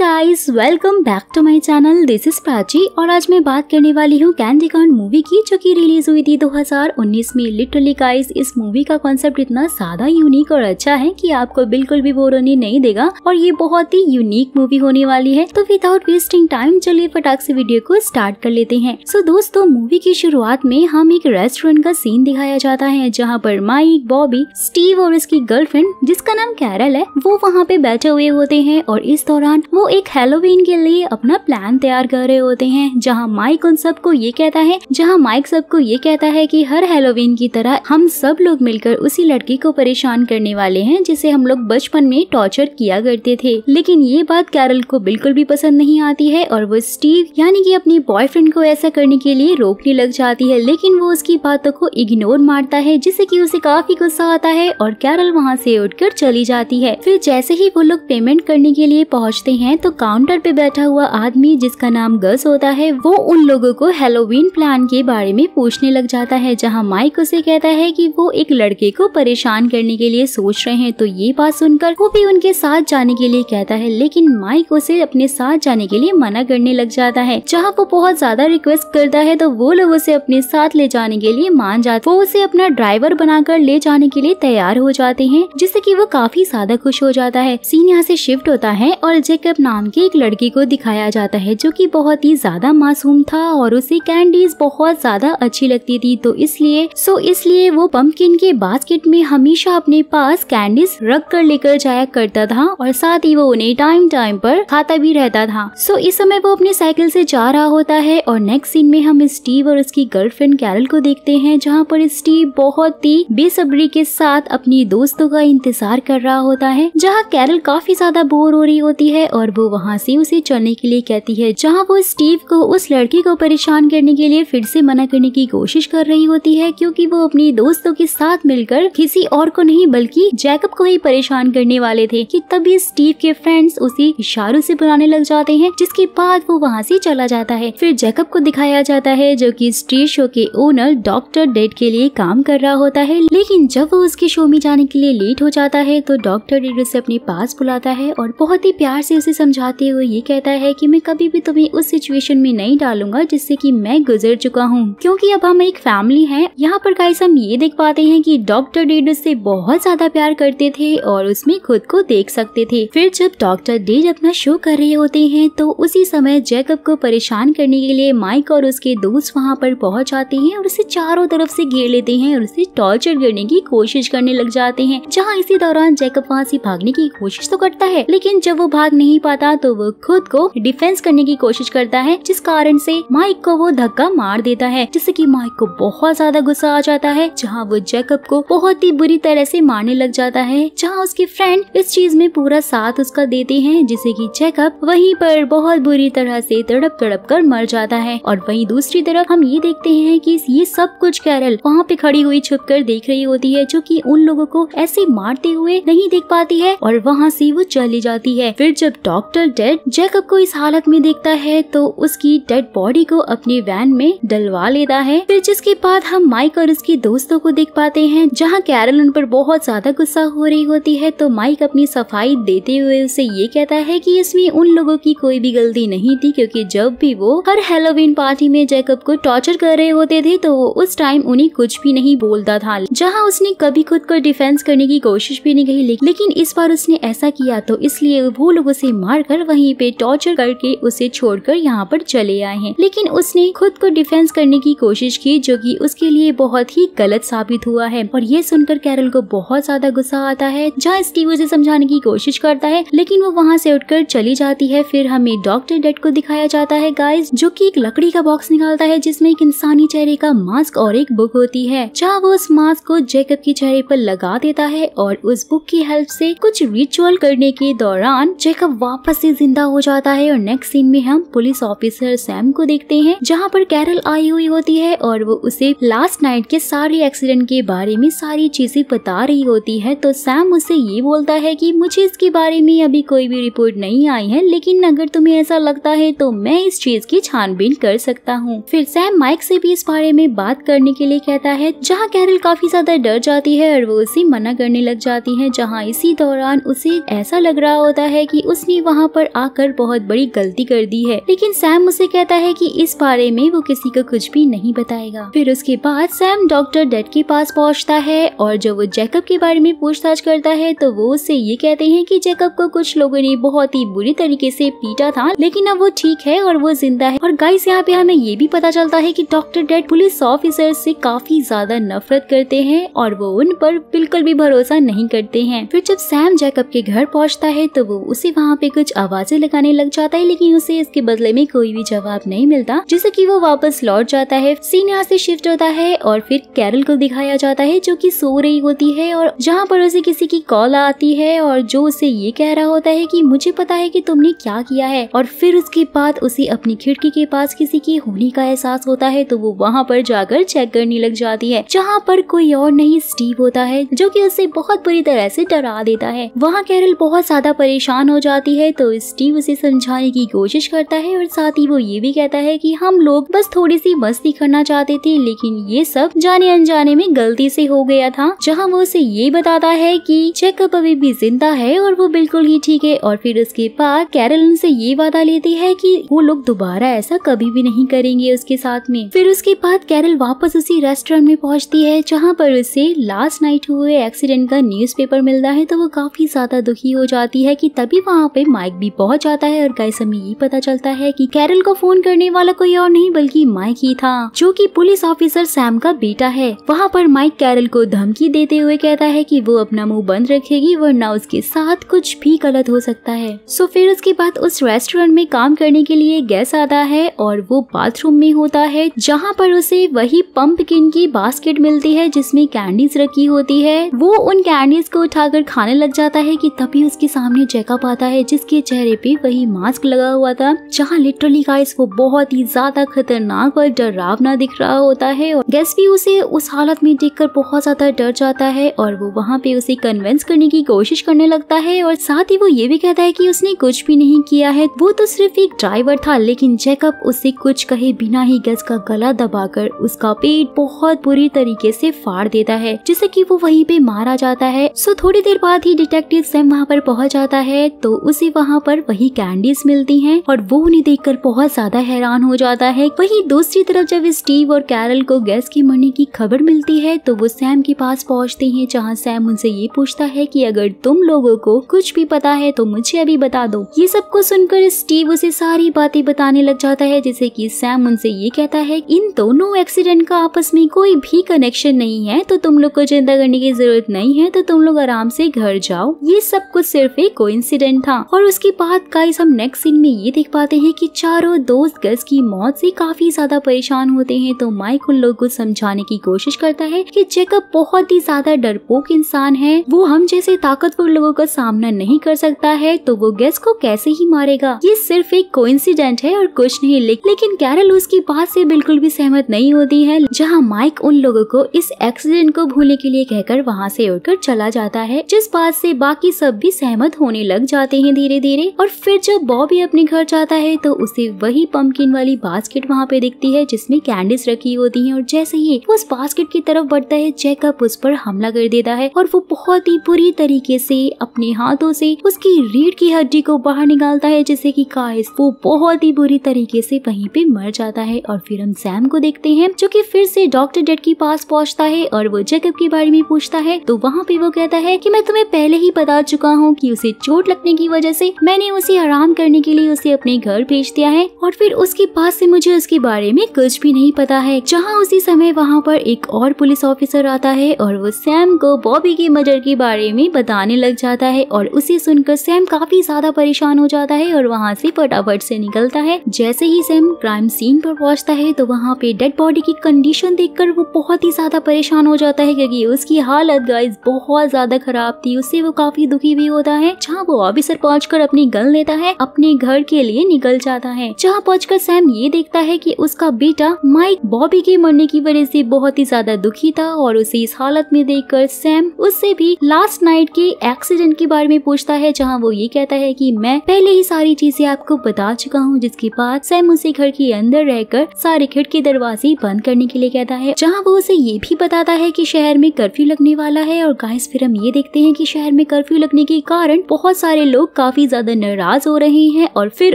guys welcome back to my channel this is Prachi और आज मैं बात करने वाली हूँ कैंडी कॉन मूवी की जो कि रिलीज हुई थी 2019 में लिटरली गाइस इस मूवी का कॉन्सेप्ट इतना ज्यादा यूनिक और अच्छा है कि आपको बिल्कुल भी बोर होने नहीं देगा और ये बहुत ही यूनिक मूवी होने वाली है तो विदाउट वेस्टिंग टाइम चलिए फटाक से वीडियो को स्टार्ट कर लेते हैं सो so, दोस्तों मूवी की शुरुआत में हम एक रेस्टोरेंट का सीन दिखाया जाता है जहाँ पर माइक बॉबी स्टीव और उसकी गर्लफ्रेंड जिसका नाम कैरल है वो वहाँ पे बैठे हुए होते हैं और इस दौरान वो एक हेलोवीन के लिए अपना प्लान तैयार कर रहे होते हैं जहाँ माइक उन सबको ये कहता है जहाँ माइक सबको ये कहता है कि हर हेलोवीन की तरह हम सब लोग मिलकर उसी लड़की को परेशान करने वाले हैं जिसे हम लोग बचपन में टॉर्चर किया करते थे लेकिन ये बात कैरल को बिल्कुल भी पसंद नहीं आती है और वो स्टीव यानी कि अपनी बॉयफ्रेंड को ऐसा करने के लिए रोकने लग जाती है लेकिन वो उसकी बातों को इग्नोर मारता है जिससे कि उसे काफी गुस्सा आता है और कैरल वहाँ से उठकर चली जाती है फिर जैसे ही वो लोग पेमेंट करने के लिए पहुँचते हैं हैं तो काउंटर पे बैठा हुआ आदमी जिसका नाम गस होता है वो उन लोगों को हेलोवीन प्लान के बारे में पूछने लग जाता है जहाँ माइक उसे कहता है कि वो एक लड़के को परेशान करने के लिए सोच रहे हैं तो ये बात सुनकर वो भी उनके साथ जाने के लिए कहता है लेकिन माइक उसे अपने साथ जाने के लिए मना करने लग जाता है जहाँ वो बहुत ज्यादा रिक्वेस्ट करता है तो वो लोग उसे अपने साथ ले जाने के लिए मान जाते वो उसे अपना ड्राइवर बनाकर ले जाने के लिए तैयार हो जाते हैं जिससे की वो काफी ज्यादा खुश हो जाता है सीन यहाँ से शिफ्ट होता है और जेकब जादव नाम के एक लड़की को दिखाया जाता है जो कि बहुत ही ज्यादा मासूम था और उसे कैंडीज बहुत ज्यादा अच्छी लगती थी तो इसलिए सो इसलिए वो पंपकिन के बास्केट में हमेशा अपने पास कैंडीज रख कर लेकर जाया करता था और साथ ही वो उन्हें टाइम टाइम पर खाता भी रहता था सो इस समय वो अपनी साइकिल से जा रहा होता है और नेक्स्ट सीन में हम स्टीव और उसकी गर्लफ्रेंड कैरल को देखते हैं जहाँ पर स्टीव बहुत ही बेसब्री के साथ अपनी दोस्तों का इंतजार कर रहा होता है जहाँ कैरल काफी ज्यादा बोर हो रही होती है और और वो वहाँ से उसे चलने के लिए कहती है जहाँ वो स्टीव को उस लड़की को परेशान करने के लिए फिर से मना करने की कोशिश कर रही होती है क्योंकि वो अपनी दोस्तों के साथ मिलकर किसी और को नहीं बल्कि जैकब को ही परेशान करने वाले थे कि तभी स्टीव के फ्रेंड्स उसे इशारों से बुलाने लग जाते हैं जिसके बाद वो वहाँ से चला जाता है फिर जैकब को दिखाया जाता है जो की स्ट्रीट शो के ओनर डॉक्टर डेड के लिए काम कर रहा होता है लेकिन जब वो उसके शो में जाने के लिए लेट हो जाता है तो डॉक्टर डेड उसे अपने पास बुलाता है और बहुत ही प्यार से उसे समझाते हुए ये कहता है कि मैं कभी भी तुम्हें उस सिचुएशन में नहीं डालूंगा जिससे कि मैं गुजर चुका हूँ क्योंकि अब हम एक फैमिली है यहाँ पर गाइस हम ये देख पाते हैं कि डॉक्टर डेड उससे बहुत ज्यादा प्यार करते थे और उसमें खुद को देख सकते थे फिर जब डॉक्टर डेड अपना शो कर रहे होते हैं तो उसी समय जैकब को परेशान करने के लिए माइक और उसके दोस्त वहाँ पर पहुँच जाते हैं और उसे चारों तरफ से घेर लेते हैं और उसे टॉर्चर करने की कोशिश करने लग जाते हैं जहाँ इसी दौरान जैकब वहाँ से भागने की कोशिश तो करता है लेकिन जब वो भाग नहीं पाता तो वो खुद को डिफेंस करने की कोशिश करता है जिस कारण से माइक को वो धक्का मार देता है जिससे कि माइक को बहुत ज्यादा गुस्सा आ जाता है जहाँ वो जैकब को बहुत ही बुरी तरह से मारने लग जाता है जहाँ उसके फ्रेंड इस चीज में पूरा साथ उसका देते हैं जिससे की जैकब वहीं पर बहुत बुरी तरह से तड़प तड़प कर मर जाता है और वहीं दूसरी तरफ हम ये देखते हैं कि ये सब कुछ कैरल वहाँ पे खड़ी हुई छुप कर देख रही होती है जो की उन लोगों को ऐसे मारते हुए नहीं देख पाती है और वहाँ से वो चली जाती है फिर जब डॉग डॉक्टर डेड जैकब को इस हालत में देखता है तो उसकी डेड बॉडी को अपने वैन में डलवा लेता है फिर जिसके बाद हम माइक और उसके दोस्तों को देख पाते हैं जहाँ कैरल उन पर बहुत ज्यादा गुस्सा हो रही होती है तो माइक अपनी सफाई देते हुए उसे ये कहता है की इसमें उन लोगों की कोई भी गलती नहीं थी क्यूँकी जब भी वो हर हेलोविन पार्टी में जैकब को टॉर्चर कर रहे होते थे तो वो उस टाइम उन्हें कुछ भी नहीं बोलता था जहाँ उसने कभी खुद को डिफेंस करने की कोशिश भी नहीं की लेकिन इस बार उसने ऐसा किया तो इसलिए वो लोगों से मारकर वहीं पे टॉर्चर करके उसे छोड़कर यहाँ पर चले आए हैं लेकिन उसने खुद को डिफेंस करने की कोशिश की जो कि उसके लिए बहुत ही गलत साबित हुआ है और ये सुनकर कैरल को बहुत ज्यादा गुस्सा आता है जहाँ स्टीव उसे समझाने की कोशिश करता है लेकिन वो वहाँ से उठकर चली जाती है फिर हमें डॉक्टर डेट को दिखाया जाता है गाइस जो की एक लकड़ी का बॉक्स निकालता है जिसमे एक इंसानी चेहरे का मास्क और एक बुक होती है जहाँ वो उस मास्क को जैकब के चेहरे पर लगा देता है और उस बुक की हेल्प से कुछ रिचुअल करने के दौरान जैकब वापस वापस से जिंदा हो जाता है और नेक्स्ट सीन में हम पुलिस ऑफिसर सैम को देखते हैं जहाँ पर कैरल आई हुई होती है और वो उसे लास्ट नाइट के सारे एक्सीडेंट के बारे में सारी चीजें बता रही होती है तो सैम उसे ये बोलता है की मुझे इसके बारे में अभी कोई भी रिपोर्ट नहीं आई है लेकिन अगर तुम्हें ऐसा लगता है तो मैं इस चीज की छानबीन कर सकता हूँ फिर सैम माइक से भी इस बारे में बात करने के लिए कहता है जहाँ कैरल काफी ज्यादा डर जाती है और वो उसे मना करने लग जाती है जहाँ इसी दौरान उसे ऐसा लग रहा होता है की उसने वहाँ पर आकर बहुत बड़ी गलती कर दी है लेकिन सैम उसे कहता है कि इस बारे में वो किसी को कुछ भी नहीं बताएगा फिर उसके बाद सैम डॉक्टर डेड के पास पहुँचता है और जब वो जैकब के बारे में पूछताछ करता है तो वो उसे ये कहते हैं की जैकब को कुछ लोगों ने बहुत ही बुरी तरीके से पीटा था लेकिन अब वो ठीक है और वो जिंदा है और गाइस यहाँ पे हमें ये भी पता चलता है की डॉक्टर डेड पुलिस ऑफिसर से काफी ज्यादा नफरत करते हैं और वो उन पर बिल्कुल भी भरोसा नहीं करते हैं फिर जब सैम जैकब के घर पहुँचता है तो वो उसे वहाँ पे पे कुछ आवाजें लगाने लग जाता है लेकिन उसे इसके बदले में कोई भी जवाब नहीं मिलता जैसे की वो वापस लौट जाता है सीन यहाँ से शिफ्ट होता है और फिर कैरल को दिखाया जाता है जो की सो रही होती है और जहाँ पर उसे किसी की कॉल आती है और जो उसे ये कह रहा होता है की मुझे पता है की तुमने क्या किया है और फिर उसके बाद उसे अपनी खिड़की के पास किसी की होने का एहसास होता है तो वो वहाँ पर जाकर चेक करने लग जाती है जहाँ पर कोई और नहीं स्टीव होता है जो की उसे बहुत बुरी तरह से डरा देता है वहाँ कैरल बहुत ज्यादा परेशान हो जाती होती है तो स्टीव उसे समझाने की कोशिश करता है और साथ ही वो ये भी कहता है कि हम लोग बस थोड़ी सी मस्ती करना चाहते थे लेकिन ये सब जाने अनजाने में गलती से हो गया था जहाँ वो उसे ये बताता है कि चेकअप अभी भी जिंदा है और वो बिल्कुल ही ठीक है और फिर उसके बाद कैरल उनसे ये वादा लेती है की वो लोग दोबारा ऐसा कभी भी नहीं करेंगे उसके साथ में फिर उसके बाद कैरल वापस उसी रेस्टोरेंट में पहुँचती है जहाँ पर उसे लास्ट नाइट हुए एक्सीडेंट का न्यूज मिलता है तो वो काफी ज्यादा दुखी हो जाती है कि तभी वहाँ पे माइक भी पहुंच जाता है और गाइस हमें ये पता चलता है कि कैरल को फोन करने वाला कोई और नहीं बल्कि माइक ही था जो कि पुलिस ऑफिसर सैम का बेटा है वहाँ पर माइक कैरल को धमकी देते हुए कहता है कि वो अपना मुंह बंद रखेगी वरना उसके साथ कुछ भी गलत हो सकता है सो फिर उसके बाद उस रेस्टोरेंट में काम करने के लिए गैस आता है और वो बाथरूम में होता है जहाँ पर उसे वही पंप किन की बास्केट मिलती है जिसमें कैंडीज रखी होती है वो उन कैंडीज को उठाकर खाने लग जाता है कि तभी उसके सामने जैकअप आता है जिसके चेहरे पे वही मास्क लगा हुआ था जहाँ लिटरली गाइस वो बहुत ही ज्यादा खतरनाक और डरावना दिख रहा होता है और भी उसे उस हालत में देखकर बहुत ज्यादा डर जाता है और वो वहाँ पे उसे कन्विंस करने की कोशिश करने लगता है और साथ ही वो ये भी कहता है की उसने कुछ भी नहीं किया है वो तो सिर्फ एक ड्राइवर था लेकिन जैकब उसे कुछ कहे बिना ही गैस का गला दबा उसका पेट बहुत बुरी तरीके से फाड़ देता है जिससे कि वो वहीं पे मारा जाता है सो थोड़ी देर बाद ही डिटेक्टिव सैम वहाँ पर पहुँच जाता है तो उसे उसे वहाँ पर वही कैंडीज मिलती हैं और वो उन्हें देखकर बहुत ज्यादा हैरान हो जाता है वही दूसरी तरफ जब स्टीव और कैरल को गैस के मरने की खबर मिलती है तो वो सैम के पास पहुँचते हैं जहाँ सैम उनसे ये पूछता है की अगर तुम लोगो को कुछ भी पता है तो मुझे अभी बता दो ये सब सुनकर स्टीव उसे सारी बातें बताने लग जाता है जैसे की सैम उनसे ये कहता है इन दोनों एक्सीडेंट का आपस में कोई भी कनेक्शन नहीं है तो तुम लोग को चिंता करने की जरूरत नहीं है तो तुम लोग आराम से घर जाओ ये सब कुछ सिर्फ एक कोइंसिडेंट था और उसके बाद गाइस हम नेक्स्ट सीन में ये देख पाते हैं कि चारों दोस्त गर्ल्स की मौत से काफी ज्यादा परेशान होते हैं तो माइक उन लोगों को समझाने की कोशिश करता है कि जेकब बहुत ही ज्यादा डरपोक इंसान है वो हम जैसे ताकतवर लोगों का सामना नहीं कर सकता है तो वो गेस्ट को कैसे ही मारेगा ये सिर्फ एक कोइंसिडेंट है और कुछ नहीं लेकिन कैरल उसकी बात से बिल्कुल भी सहमत नहीं होती है जहाँ माइक उन लोगों को इस एक्सीडेंट को भूलने के लिए कहकर वहाँ से उड़कर चला जाता है जिस बात से बाकी सब भी सहमत होने लग जाते हैं धीरे धीरे और फिर जब बॉबी अपने घर जाता है तो उसे वही पंपकिन वाली बास्केट वहाँ पे दिखती है जिसमें कैंडीज रखी होती है और जैसे ही उस बास्केट की तरफ बढ़ता है जैकब उस पर हमला कर देता है और वो बहुत ही बुरी तरीके से अपने हाथों से उसकी रीढ़ की हड्डी को बाहर निकालता है जिससे कि काइस वो बहुत ही बुरी तरीके से वहीं पे मर जाता है और फिर हम सैम को देखते हैं जो कि फिर से डॉक्टर डेड के पास पहुंचता है और वो जैकब के बारे में पूछता है तो वहाँ पे वो कहता है कि मैं तुम्हें पहले ही बता चुका हूँ कि उसे चोट लगने की वजह से मैंने उसे आराम करने के लिए उसे अपने घर भेज दिया है और फिर उसके पास से मुझे उसके बारे में कुछ भी नहीं पता है जहाँ उसी समय वहाँ पर एक और पुलिस ऑफिसर आता है और वो सैम को बॉबी के मर्डर के बारे में बताने लग जाता है और उसे सुनकर सैम काफी ज्यादा परेशान हो जाता है और वहाँ से फटाफट से निकलता है जैसे ही सैम क्राइम सीन पर पहुँचता है तो वहाँ पे डेड बॉडी की कंडीशन कर वो बहुत ही ज्यादा परेशान हो जाता है क्योंकि उसकी हालत गाइस बहुत ज्यादा खराब थी उससे वो काफी दुखी भी होता है जहाँ वो ऑफिसर पहुँच पहुंचकर अपनी गन लेता है अपने घर के लिए निकल जाता है जहाँ पहुंचकर सैम ये देखता है कि उसका बेटा माइक बॉबी के मरने की वजह से बहुत ही ज्यादा दुखी था और उसे इस हालत में देख सैम उससे भी लास्ट नाइट के एक्सीडेंट के बारे में पूछता है जहाँ वो ये कहता है की मैं पहले ही सारी चीजें आपको बता चुका हूँ जिसके बाद सैम उसे घर के अंदर रहकर सारे खिड़की दरवाजे बंद करने के लिए कहता है जहाँ वो उसे ये भी बताता है की शहर में कर्फ्यू लगने वाला है और गाइस फिर हम ये देखते हैं की शहर में कर्फ्यू लगने के कारण बहुत सारे लोग काफी ज्यादा नाराज हो रहे हैं और फिर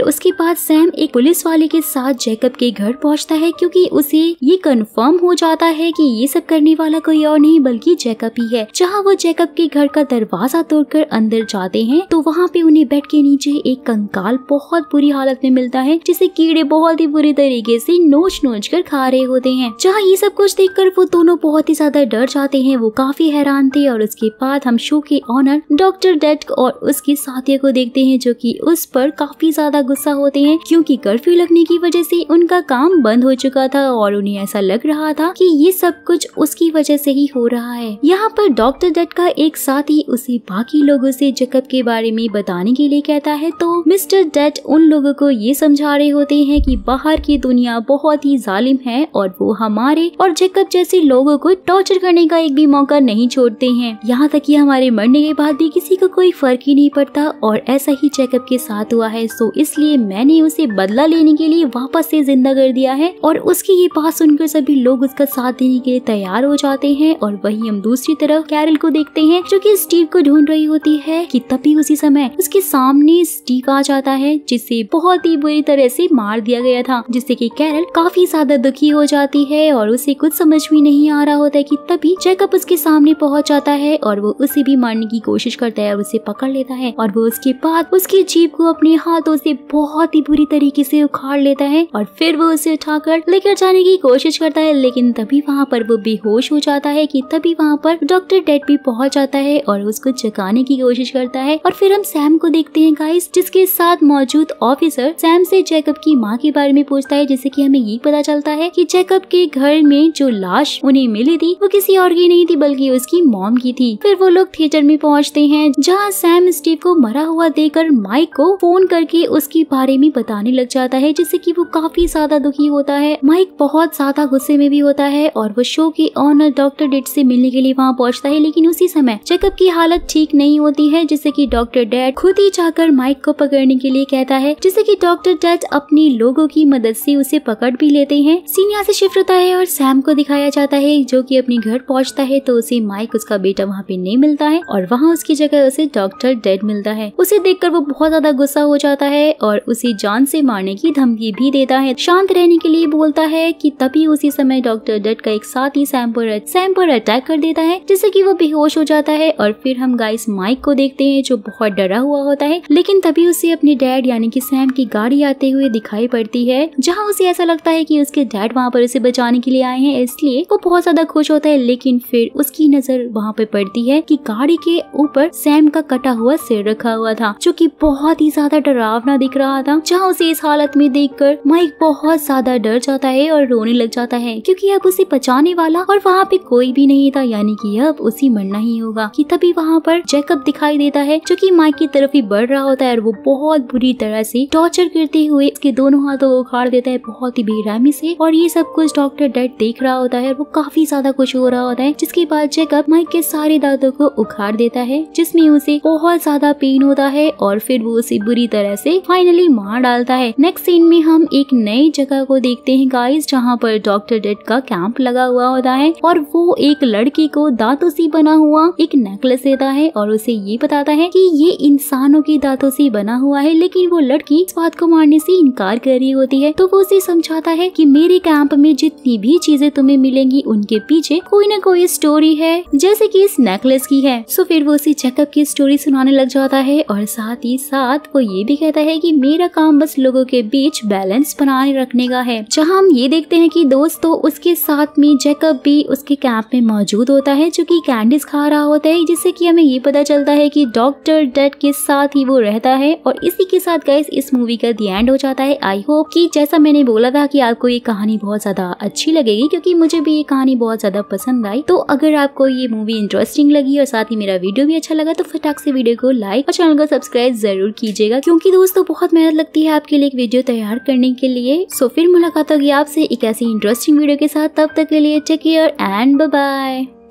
उसके बाद सैम एक पुलिस वाले के साथ जैकब के घर पहुंचता है क्योंकि उसे ये कंफर्म हो जाता है कि ये सब करने वाला कोई और नहीं बल्कि जैकब ही है जहाँ वो जैकब के घर का दरवाजा तोड़कर अंदर जाते हैं तो वहाँ पे उन्हें बेड के नीचे एक कंकाल बहुत बुरी हालत में मिलता है जिसे कीड़े बहुत ही बुरी तरीके ऐसी नोच नोच कर खा रहे होते हैं जहाँ ये सब कुछ देख कर वो दोनों बहुत ही ज्यादा डर जाते हैं वो काफी हैरान थे और उसके बाद हम शो के ऑनर डॉक्टर डेट और उसके साथियों को देख देखते हैं जो कि उस पर काफी ज्यादा गुस्सा होते हैं क्योंकि कर्फ्यू लगने की वजह से उनका काम बंद हो चुका था और उन्हें ऐसा लग रहा था कि ये सब कुछ उसकी वजह से ही हो रहा है यहाँ पर डॉक्टर डट का एक साथ ही उसे बाकी लोगों से जकब के बारे में बताने के लिए कहता है तो मिस्टर डेट उन लोगों को ये समझा रहे होते हैं की बाहर की दुनिया बहुत ही जालिम है और वो हमारे और जकब जैसे लोगों को टॉर्चर करने का एक भी मौका नहीं छोड़ते हैं यहाँ तक कि हमारे मरने के बाद भी किसी को कोई फर्क ही नहीं पड़ता और ऐसा ही चेकअप के साथ हुआ है सो इसलिए मैंने उसे बदला लेने के लिए वापस से जिंदा कर दिया है और उसकी ये बात सुनकर सभी लोग उसका साथ देने के लिए तैयार हो जाते हैं और वही हम दूसरी तरफ कैरल को देखते हैं जो की स्टीव को ढूंढ रही होती है की तभी उसी समय उसके सामने स्टीव आ जाता है जिसे बहुत ही बुरी तरह से मार दिया गया था जिससे की कैरल काफी ज्यादा दुखी हो जाती है और उसे कुछ समझ भी नहीं आ रहा होता है कि तभी चेकअप उसके सामने पहुंच जाता है और वो उसे भी मारने की कोशिश करता है और उसे पकड़ लेता है और वो उसके बाद उसकी जीप को अपने हाथों से बहुत ही बुरी तरीके से उखाड़ लेता है और फिर वो उसे उठाकर लेकर जाने की कोशिश करता है लेकिन तभी वहाँ पर वो बेहोश हो जाता है कि तभी वहाँ पर डॉक्टर डेड भी पहुँच जाता है और उसको जगाने की कोशिश करता है और फिर हम सैम को देखते हैं गाइस जिसके साथ मौजूद ऑफिसर सैम से जैकब की माँ के बारे में पूछता है जिससे की हमें ये पता चलता है की जैकब के घर में जो लाश उन्हें मिली थी वो किसी और की नहीं थी बल्कि उसकी मॉम की थी फिर वो लोग थिएटर में पहुँचते हैं जहाँ सैम स्टीव को मरा हुआ देकर माइक को फोन करके उसके बारे में बताने लग जाता है जिससे कि वो काफी ज्यादा दुखी होता है माइक बहुत ज्यादा गुस्से में भी होता है और वो शो के ऑनर डॉक्टर डेट से मिलने के लिए वहाँ पहुँचता है लेकिन उसी समय चेकअप की हालत ठीक नहीं होती है जिससे की डॉक्टर डेट खुद ही जाकर माइक को पकड़ने के लिए कहता है जिससे की डॉक्टर डेट अपने लोगों की मदद से उसे पकड़ भी लेते हैं सीन यहाँ से शिफ्ट होता है और सैम को दिखाया जाता है जो की अपने घर पहुँचता है तो उसे माइक उसका बेटा वहाँ पे नहीं मिलता है और वहाँ उसकी जगह उसे डॉक्टर डेड मिलता है उसे देखकर वो बहुत ज्यादा गुस्सा हो जाता है और उसे जान से मारने की धमकी भी देता है शांत रहने के लिए बोलता है कि तभी उसी समय डॉक्टर डट का एक साथी सैम पर सैम पर अटैक कर देता है जिससे कि वो बेहोश हो जाता है और फिर हम गाइस माइक को देखते हैं जो बहुत डरा हुआ होता है लेकिन तभी उसे अपने डैड यानी कि सैम की गाड़ी आते हुए दिखाई पड़ती है जहाँ उसे ऐसा लगता है की उसके डैड वहाँ पर उसे बचाने के लिए आए हैं इसलिए वो बहुत ज्यादा खुश होता है लेकिन फिर उसकी नजर वहाँ पे पड़ती है की गाड़ी के ऊपर सैम का कटा हुआ सिर रखा हुआ था था जो कि बहुत ही ज्यादा डरावना दिख रहा था जहाँ उसे इस हालत में देख कर माइक बहुत ज्यादा डर जाता है और रोने लग जाता है क्योंकि अब उसे बचाने वाला और वहाँ पे कोई भी नहीं था यानी कि अब उसे मरना ही होगा कि तभी वहाँ पर जैकब दिखाई देता है जो कि माइक की तरफ ही बढ़ रहा होता है और वो बहुत बुरी तरह से टॉर्चर करते हुए उसके दोनों हाथों को उखाड़ देता है बहुत ही बेरहमी से और ये सब कुछ डॉक्टर डेड देख रहा होता है वो काफी ज्यादा कुछ हो रहा होता है जिसके बाद जैकब माइक के सारे दांतों को उखाड़ देता है जिसमे उसे बहुत ज्यादा पेन होता है है और फिर वो उसे बुरी तरह से फाइनली मार डालता है नेक्स्ट सीन में हम एक नई जगह को देखते हैं गाइस जहाँ पर डॉक्टर डेड का कैंप लगा हुआ होता है और वो एक लड़की को दांतों से बना हुआ एक नेकलेस देता है और उसे ये बताता है की ये इंसानों के दांतों से बना हुआ है लेकिन वो लड़की इस बात को मारने से इनकार कर रही होती है तो वो उसे समझाता है की मेरे कैंप में जितनी भी चीजें तुम्हें मिलेंगी उनके पीछे कोई ना कोई स्टोरी है जैसे की इस नेकलेस की है सो फिर वो उसे चेकअप की स्टोरी सुनाने लग जाता है और और साथ ही साथ वो ये भी कहता है कि मेरा काम बस लोगों के बीच बैलेंस बनाए रखने का है जहाँ हम ये देखते हैं कि दोस्तों उसके साथ में जैकब भी उसके कैंप में मौजूद होता है जो कि कैंडिस खा रहा होता है जिससे कि हमें ये पता चलता है कि डॉक्टर डेड के साथ ही वो रहता है और इसी के साथ गैस इस मूवी का दी एंड हो जाता है आई होप की जैसा मैंने बोला था की आपको ये कहानी बहुत ज्यादा अच्छी लगेगी क्यूँकी मुझे भी ये कहानी बहुत ज्यादा पसंद आई तो अगर आपको ये मूवी इंटरेस्टिंग लगी और साथ ही मेरा वीडियो भी अच्छा लगा तो फटाक से वीडियो को लाइक और चैनल को सब्सक्राइब जरूर कीजिएगा क्योंकि दोस्तों बहुत मेहनत लगती है आपके लिए एक वीडियो तैयार करने के लिए सो फिर मुलाकात होगी आपसे एक ऐसी इंटरेस्टिंग वीडियो के साथ तब तक के लिए टेक केयर एंड बाय